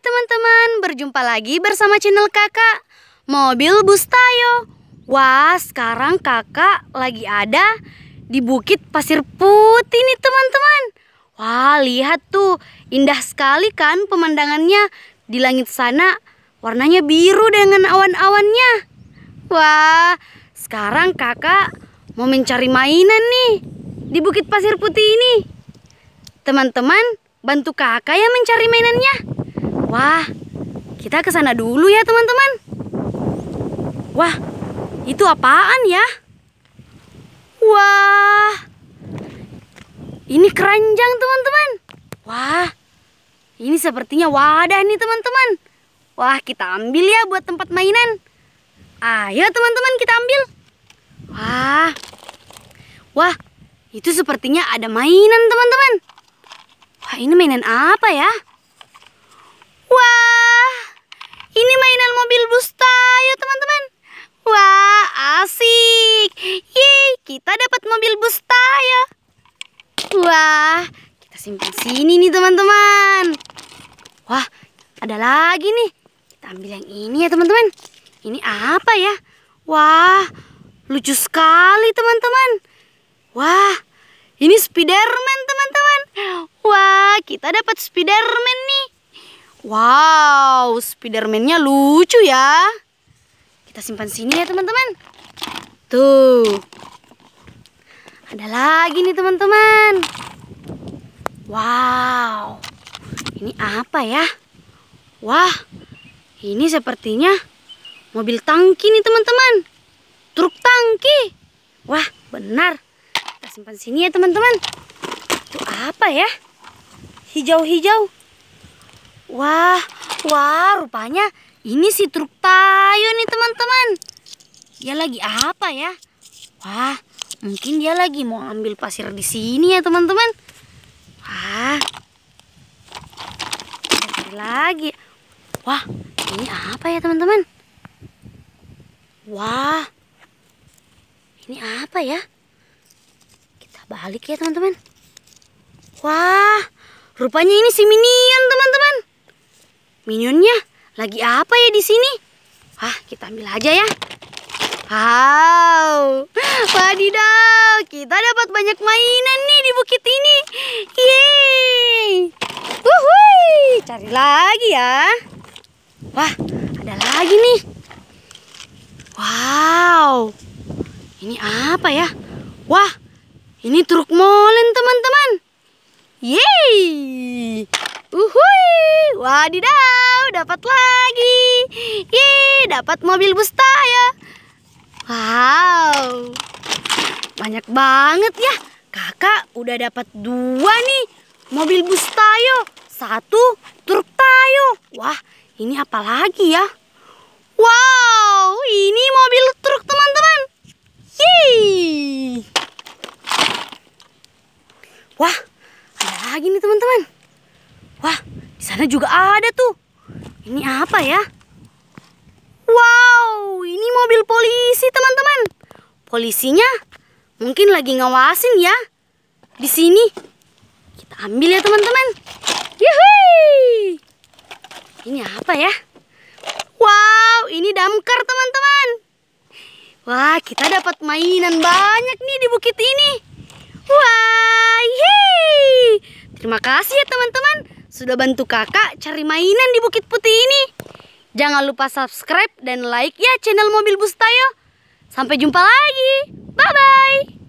teman-teman, berjumpa lagi bersama channel kakak Mobil Bus Tayo Wah sekarang kakak lagi ada di Bukit Pasir Putih nih teman-teman Wah lihat tuh indah sekali kan pemandangannya Di langit sana warnanya biru dengan awan-awannya Wah sekarang kakak mau mencari mainan nih Di Bukit Pasir Putih ini Teman-teman bantu kakak ya mencari mainannya Wah, kita ke sana dulu ya teman-teman. Wah, itu apaan ya? Wah, ini keranjang teman-teman. Wah, ini sepertinya wadah nih teman-teman. Wah, kita ambil ya buat tempat mainan. Ayo teman-teman kita ambil. Wah, wah, itu sepertinya ada mainan teman-teman. Wah, ini mainan apa ya? Wah, ini mainan mobil bus tayo teman-teman. Wah, asik. Yeay, kita dapat mobil bus tayo. Wah, kita simpan sini nih teman-teman. Wah, ada lagi nih. Kita ambil yang ini ya teman-teman. Ini apa ya? Wah, lucu sekali teman-teman. Wah, ini Spiderman teman-teman. Wah, kita dapat Spiderman Wow, Spiderman-nya lucu ya. Kita simpan sini ya teman-teman. Tuh. Ada lagi nih teman-teman. Wow. Ini apa ya? Wah, ini sepertinya mobil tangki nih teman-teman. Truk tangki. Wah, benar. Kita simpan sini ya teman-teman. Itu apa ya? Hijau-hijau. Wah, wah rupanya ini si truk tayo nih teman-teman. Dia lagi apa ya? Wah, mungkin dia lagi mau ambil pasir di sini ya teman-teman. Wah, lagi. Wah, ini apa ya teman-teman? Wah, ini apa ya? Kita balik ya teman-teman. Wah, rupanya ini si minion teman-teman. Minionnya lagi apa ya di sini? Wah, kita ambil aja ya. Wow, wadidaw, kita dapat banyak mainan nih di bukit ini. Yeay. Wuhui, cari lagi ya. Wah, ada lagi nih. Wow, ini apa ya? Wah, ini truk molen teman-teman. Yeay. Uhuy. Wadidaw, dapat lagi. ye dapat mobil bus ya Wow. Banyak banget ya. Kakak udah dapat dua nih. Mobil bus tayo. Satu, truk tayo. Wah, ini apa lagi ya? Wow, ini mobil sana juga ada tuh. Ini apa ya? Wow, ini mobil polisi teman-teman. Polisinya mungkin lagi ngawasin ya. Di sini. Kita ambil ya teman-teman. Ini apa ya? Wow, ini damkar teman-teman. Wah, kita dapat mainan banyak nih di bukit ini. Wah, yeay. Terima kasih ya teman-teman sudah bantu kakak cari mainan di Bukit Putih ini. Jangan lupa subscribe dan like ya channel Mobil Bustayo. Sampai jumpa lagi. Bye-bye.